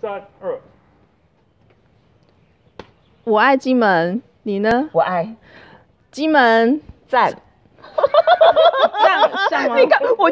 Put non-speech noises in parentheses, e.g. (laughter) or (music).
三二，我爱金门，你呢？我爱金门赞，(laughs) (laughs) 你看我。